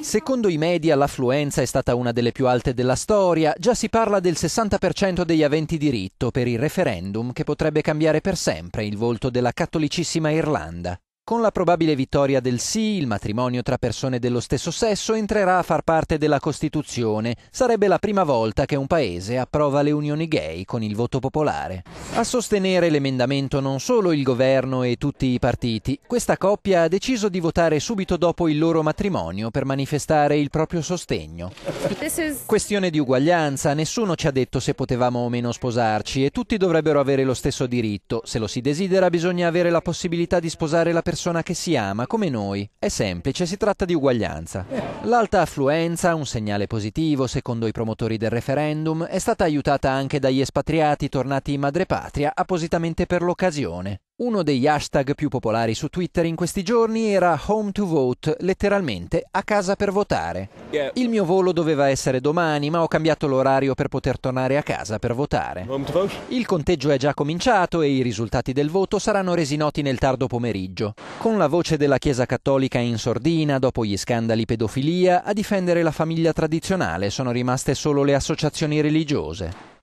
Secondo i media l'affluenza è stata una delle più alte della storia, già si parla del 60% degli aventi diritto per il referendum che potrebbe cambiare per sempre il volto della cattolicissima Irlanda. Con la probabile vittoria del sì, il matrimonio tra persone dello stesso sesso entrerà a far parte della Costituzione. Sarebbe la prima volta che un paese approva le unioni gay con il voto popolare. A sostenere l'emendamento non solo il governo e tutti i partiti, questa coppia ha deciso di votare subito dopo il loro matrimonio per manifestare il proprio sostegno. Questione di uguaglianza, nessuno ci ha detto se potevamo o meno sposarci e tutti dovrebbero avere lo stesso diritto. Se lo si desidera bisogna avere la possibilità di sposare la persona che si ama, come noi. È semplice, si tratta di uguaglianza. L'alta affluenza, un segnale positivo secondo i promotori del referendum, è stata aiutata anche dagli espatriati tornati in madrepatria appositamente per l'occasione. Uno degli hashtag più popolari su Twitter in questi giorni era Home to Vote, letteralmente a casa per votare. Il mio volo doveva essere domani, ma ho cambiato l'orario per poter tornare a casa per votare. Il conteggio è già cominciato e i risultati del voto saranno resi noti nel tardo pomeriggio. Con la voce della Chiesa Cattolica in sordina dopo gli scandali pedofilia, a difendere la famiglia tradizionale sono rimaste solo le associazioni religiose.